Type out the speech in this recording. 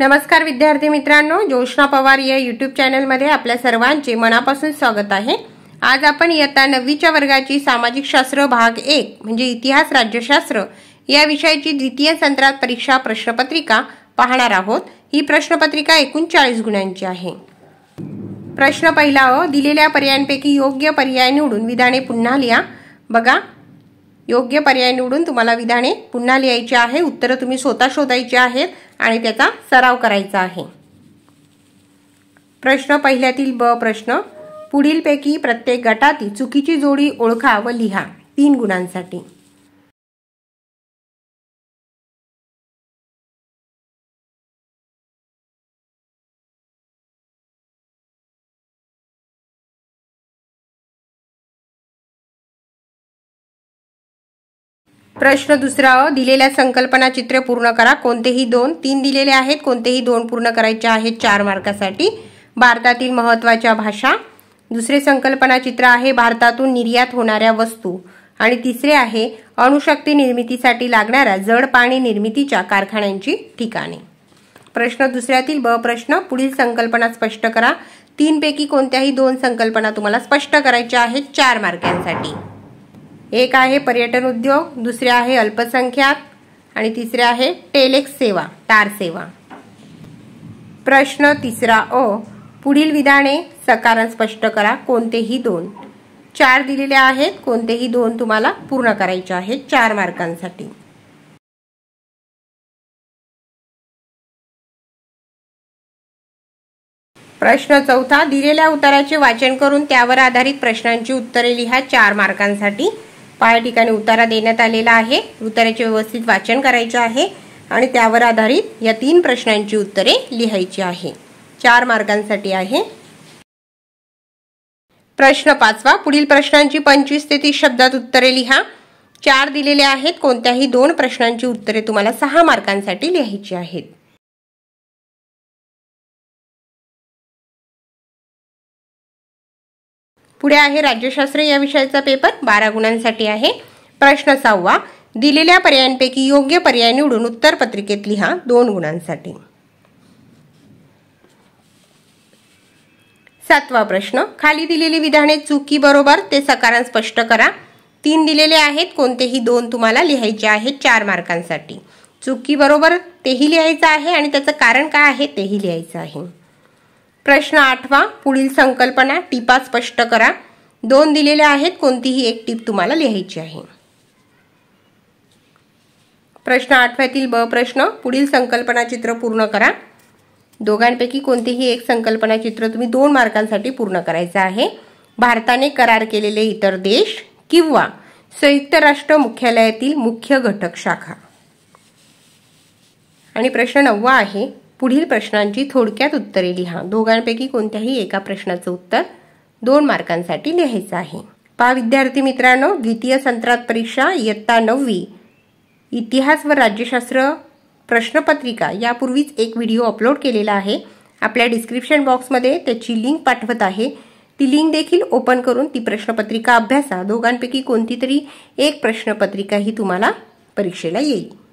नमस्कार विद्यार्थी मित्रांनो जोशना पवार या युट्यूब चॅनलमध्ये आपल्या सर्वांचे मनापासून स्वागत आहे आज आपण इयत्ता नववीच्या वर्गाची सामाजिक शास्त्र भाग एक म्हणजे इतिहास राज्यशास्त्र या विषयाची द्वितीय सत्रात परीक्षा प्रश्नपत्रिका पाहणार आहोत ही प्रश्नपत्रिका एकूण चाळीस गुणांची आहे प्रश्न पहिला हो, दिलेल्या पर्यायांपैकी योग्य पर्याय निवडून विधाने पुन्हा लिहा बघा योग्य पर्याय निवडून तुम्हाला विधाने पुन्हा लिहायची आहे उत्तरं तुम्ही स्वतः शोधायची आहेत आणि त्याचा सराव करायचा आहे प्रश्न पहिल्यातील ब प्रश्न पुढीलपैकी प्रत्येक गटातील चुकीची जोडी ओळखा व लिहा तीन गुणांसाठी प्रश्न दुसरा दिलेल्या संकल्पना चित्र पूर्ण करा कोणतेही दोन तीन दिलेले आहेत कोणतेही दोन पूर्ण करायचे आहेत चार मार्कासाठी भारतातील महत्त्वाच्या भाषा दुसरे संकल्पना चित्र आहे भारतातून निर्यात होणाऱ्या वस्तू आणि तिसरे आहे अणुशक्ती निर्मितीसाठी लागणाऱ्या जड पाणी निर्मितीच्या कारखान्यांची ठिकाणे प्रश्न दुसऱ्यातील ब प्रश्न पुढील संकल्पना स्पष्ट करा तीनपैकी कोणत्याही दोन संकल्पना तुम्हाला स्पष्ट करायच्या आहेत चार मार्कांसाठी एक आहे पर्यटन उद्योग दुसरे आहे अल्पसंख्याक आणि तिसरे आहे टेलेक्स सेवा तार सेवा प्रश्न तिसरा अ पुढील विधाने सकारण स्पष्ट करा कोणतेही दोन चार दिलेले आहेत कोणतेही दोन तुम्हाला पूर्ण करायचे आहेत चार मार्कांसाठी प्रश्न चौथा दिलेल्या उत्तराचे वाचन करून त्यावर आधारित प्रश्नांची उत्तरे लिहा चार मार्कांसाठी पाय ठिकाणी उतारा देण्यात आलेला आहे उताराचे व्यवस्थित वाचन करायचे आहे आणि त्यावर आधारित या तीन प्रश्नांची उत्तरे लिहायची आहे चार मार्गांसाठी आहे प्रश्न पाचवा पुढील प्रश्नांची पंचवीस ते तीस शब्दात उत्तरे लिहा चार दिलेले आहेत कोणत्याही दोन प्रश्नांची उत्तरे तुम्हाला सहा मार्कांसाठी लिहायची आहेत पुढे आहे राज्यशास्त्र या विषयाचा पेपर बारा गुणांसाठी आहे प्रश्न सहावा दिलेल्या पर्यायांपैकी योग्य पर्याय निवडून उत्तर पत्रिकेत लिहा दोन गुणांसाठी सातवा प्रश्न खाली दिलेली विधाने चुकी बरोबर ते सकारण स्पष्ट करा तीन दिलेले आहेत कोणतेही दोन तुम्हाला लिहायचे आहेत चार मार्कांसाठी चुकी बरोबर तेही लिहायचं आहे आणि त्याचं कारण काय आहे तेही लिहायचं आहे प्रश्न आठवा पुढील संकल्पना टिपा स्पष्ट करा दोन दिलेल्या आहेत कोणतीही एक टीप तुम्हाला लिहायची आहे प्रश्न आठव्यातील ब प्रश्न पुढील संकल्पना चित्र पूर्ण करा दोघांपैकी कोणतीही एक संकल्पना चित्र तुम्ही दोन मार्कांसाठी पूर्ण करायचं आहे भारताने करार केलेले इतर देश किंवा संयुक्त राष्ट्र मुख्यालयातील मुख्य घटक शाखा आणि प्रश्न नववा आहे पुढील प्रश्नांची थोडक्यात उत्तरे लिहा दोघांपैकी कोणत्याही एका प्रश्नाचं उत्तर दोन मार्कांसाठी लिहायचं आहे पा विद्यार्थी मित्रांनो द्वितीय संत्रात परीक्षा इयत्ता नववी इतिहास व राज्यशास्त्र प्रश्नपत्रिका यापूर्वीच एक व्हिडिओ अपलोड केलेला आहे आपल्या डिस्क्रिप्शन बॉक्समध्ये त्याची लिंक पाठवत आहे ती लिंक देखील ओपन करून ती प्रश्नपत्रिका अभ्यासा दोघांपैकी कोणती तरी एक प्रश्नपत्रिका ही तुम्हाला परीक्षेला येईल